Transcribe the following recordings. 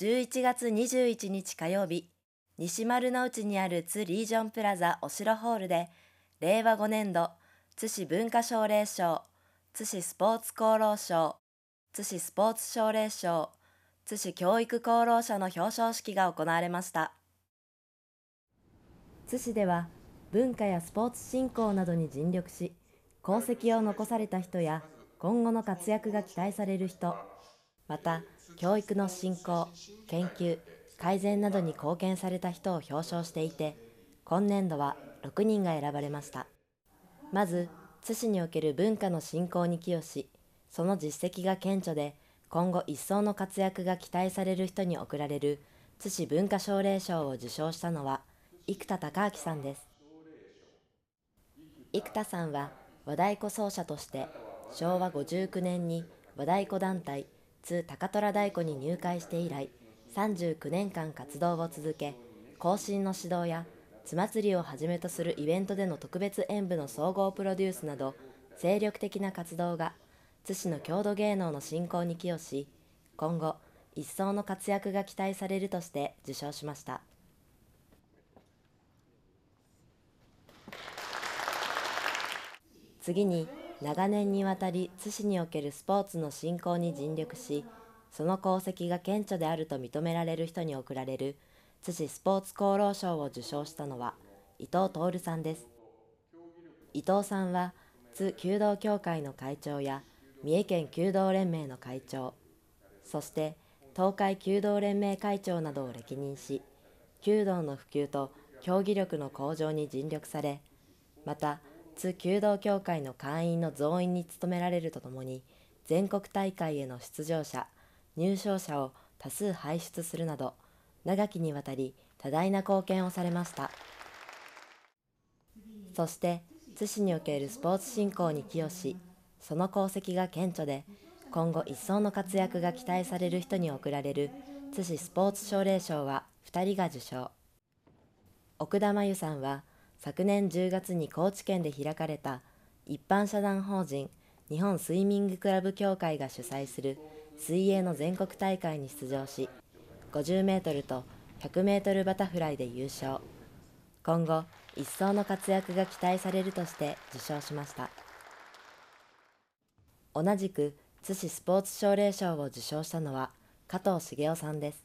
11月21日火曜日、西丸の内にある津リージョンプラザお城ホールで、令和5年度津市文化奨励賞、津市スポーツ功労賞、津市スポーツ奨励賞、津市教育功労者の表彰式が行われました。津市では文化やスポーツ振興などに尽力し、功績を残された人や今後の活躍が期待される人、また教育の振興研究改善などに貢献された人を表彰していて今年度は6人が選ばれましたまず津市における文化の振興に寄与しその実績が顕著で今後一層の活躍が期待される人に贈られる津市文化奨励賞を受賞したのは生田隆明さんです生田さんは和太鼓奏者として昭和59年に和太鼓団体津高虎太鼓に入会して以来39年間活動を続け後進の指導や津祭りをはじめとするイベントでの特別演舞の総合プロデュースなど精力的な活動が津市の郷土芸能の振興に寄与し今後一層の活躍が期待されるとして受賞しました。次に長年にわたり津市におけるスポーツの振興に尽力しその功績が顕著であると認められる人に贈られる津市スポーツ功労賞を受賞したのは伊藤徹さんです伊藤さんは津弓道協会の会長や三重県弓道連盟の会長そして東海弓道連盟会長などを歴任し弓道の普及と競技力の向上に尽力されまた津弓道協会の会員の増員に努められるとともに全国大会への出場者入賞者を多数輩出するなど長きにわたり多大な貢献をされましたそして津市におけるスポーツ振興に寄与しその功績が顕著で今後一層の活躍が期待される人に贈られる津市スポーツ奨励賞は2人が受賞奥田真由さんは昨年10月に高知県で開かれた一般社団法人日本スイミングクラブ協会が主催する水泳の全国大会に出場し50メートルと100メートルバタフライで優勝今後一層の活躍が期待されるとして受賞しました同じく津市スポーツ奨励賞を受賞したのは加藤茂雄さんです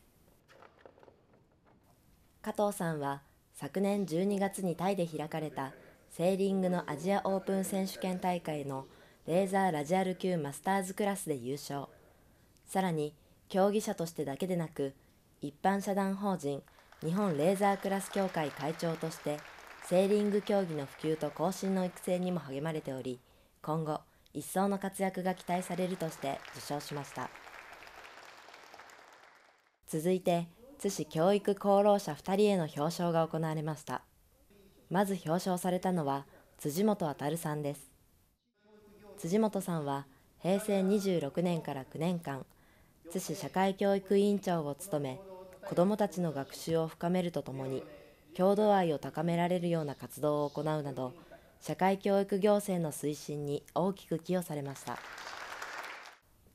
加藤さんは昨年12月にタイで開かれたセーリングのアジアオープン選手権大会のレーザーラジアル級マスターズクラスで優勝さらに競技者としてだけでなく一般社団法人日本レーザークラス協会会長としてセーリング競技の普及と更新の育成にも励まれており今後一層の活躍が期待されるとして受賞しました続いて津市教育功労者2人への表彰が行われましたまず表彰されたのは辻本渉さんです辻本さんは平成26年から9年間津市社会教育委員長を務め子どもたちの学習を深めるとともに郷土愛を高められるような活動を行うなど社会教育行政の推進に大きく寄与されました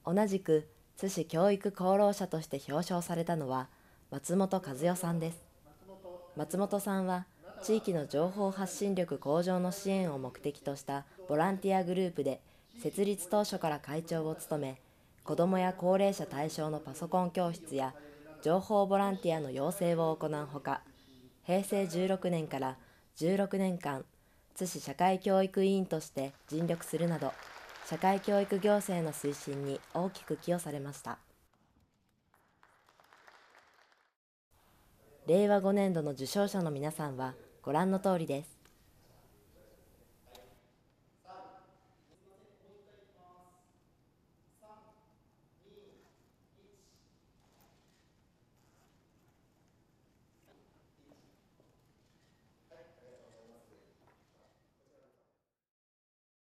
同じく津市教育功労者として表彰されたのは松本和代さんです松本さんは地域の情報発信力向上の支援を目的としたボランティアグループで設立当初から会長を務め子どもや高齢者対象のパソコン教室や情報ボランティアの養成を行うほか平成16年から16年間津市社会教育委員として尽力するなど社会教育行政の推進に大きく寄与されました。令和5年度の受賞者の皆さんはご覧の通りです。